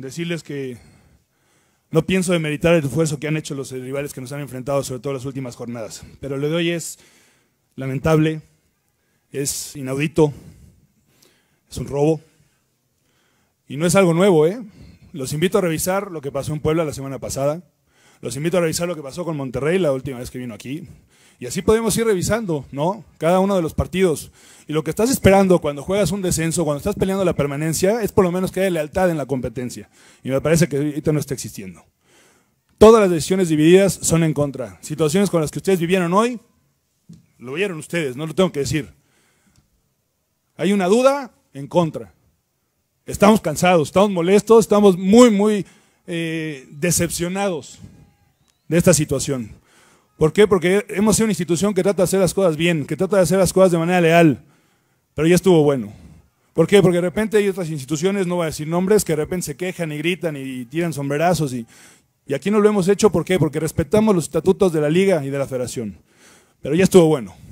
decirles que no pienso demeritar el esfuerzo que han hecho los rivales que nos han enfrentado, sobre todo las últimas jornadas. Pero lo de hoy es lamentable, es inaudito, es un robo. Y no es algo nuevo, ¿eh? Los invito a revisar lo que pasó en Puebla la semana pasada. Los invito a revisar lo que pasó con Monterrey la última vez que vino aquí. Y así podemos ir revisando, ¿no? Cada uno de los partidos. Y lo que estás esperando cuando juegas un descenso, cuando estás peleando la permanencia, es por lo menos que haya lealtad en la competencia. Y me parece que ahorita no está existiendo. Todas las decisiones divididas son en contra. Situaciones con las que ustedes vivieron hoy, lo vieron ustedes, no lo tengo que decir. Hay una duda en contra. Estamos cansados, estamos molestos, estamos muy, muy eh, decepcionados de esta situación. ¿Por qué? Porque hemos sido una institución que trata de hacer las cosas bien, que trata de hacer las cosas de manera leal, pero ya estuvo bueno. ¿Por qué? Porque de repente hay otras instituciones, no voy a decir nombres, que de repente se quejan y gritan y tiran sombrerazos. Y, y aquí no lo hemos hecho, ¿por qué? Porque respetamos los estatutos de la liga y de la federación. Pero ya estuvo bueno.